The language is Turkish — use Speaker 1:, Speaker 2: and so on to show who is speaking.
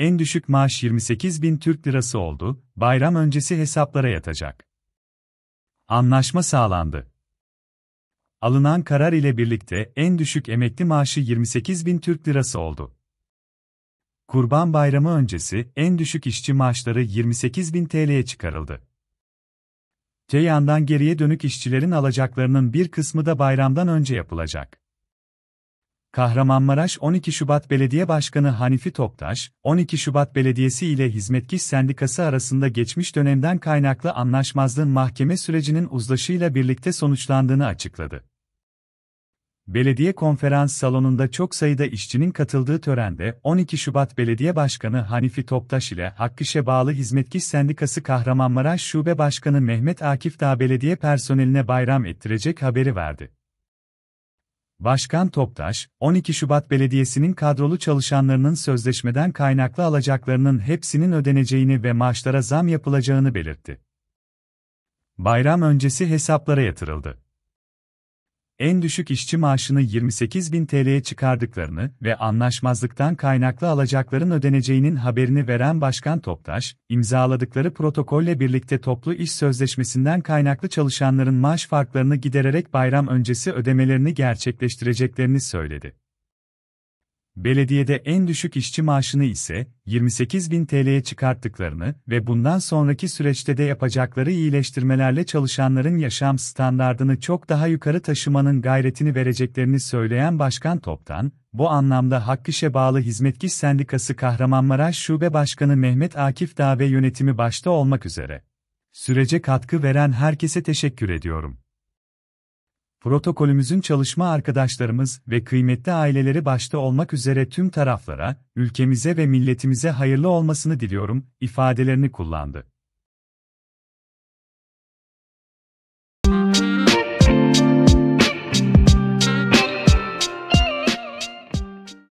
Speaker 1: En düşük maaş 28 bin Türk lirası oldu, bayram öncesi hesaplara yatacak. Anlaşma sağlandı. Alınan karar ile birlikte en düşük emekli maaşı 28 bin Türk lirası oldu. Kurban Bayramı öncesi en düşük işçi maaşları 28 bin TL'ye çıkarıldı. Te yandan geriye dönük işçilerin alacaklarının bir kısmı da bayramdan önce yapılacak. Kahramanmaraş 12 Şubat Belediye Başkanı Hanifi Toptaş, 12 Şubat Belediyesi ile Hizmetkiş Sendikası arasında geçmiş dönemden kaynaklı anlaşmazlığın mahkeme sürecinin uzlaşıyla birlikte sonuçlandığını açıkladı. Belediye konferans salonunda çok sayıda işçinin katıldığı törende 12 Şubat Belediye Başkanı Hanifi Toptaş ile Hakkış'e bağlı Hizmetkiş Sendikası Kahramanmaraş Şube Başkanı Mehmet Akif Dağ belediye personeline bayram ettirecek haberi verdi. Başkan Toptaş, 12 Şubat Belediyesi'nin kadrolu çalışanlarının sözleşmeden kaynaklı alacaklarının hepsinin ödeneceğini ve maaşlara zam yapılacağını belirtti. Bayram öncesi hesaplara yatırıldı en düşük işçi maaşını 28 bin TL'ye çıkardıklarını ve anlaşmazlıktan kaynaklı alacakların ödeneceğinin haberini veren Başkan Toptaş, imzaladıkları protokolle birlikte toplu iş sözleşmesinden kaynaklı çalışanların maaş farklarını gidererek bayram öncesi ödemelerini gerçekleştireceklerini söyledi belediyede en düşük işçi maaşını ise 28 bin TL'ye çıkarttıklarını ve bundan sonraki süreçte de yapacakları iyileştirmelerle çalışanların yaşam standartını çok daha yukarı taşımanın gayretini vereceklerini söyleyen Başkan Toptan, bu anlamda Hakkiş'e bağlı Hizmetkiş Sendikası Kahramanmaraş Şube Başkanı Mehmet Akif Dağ ve yönetimi başta olmak üzere. Sürece katkı veren herkese teşekkür ediyorum protokolümüzün çalışma arkadaşlarımız ve kıymetli aileleri başta olmak üzere tüm taraflara, ülkemize ve milletimize hayırlı olmasını diliyorum ifadelerini kullandı.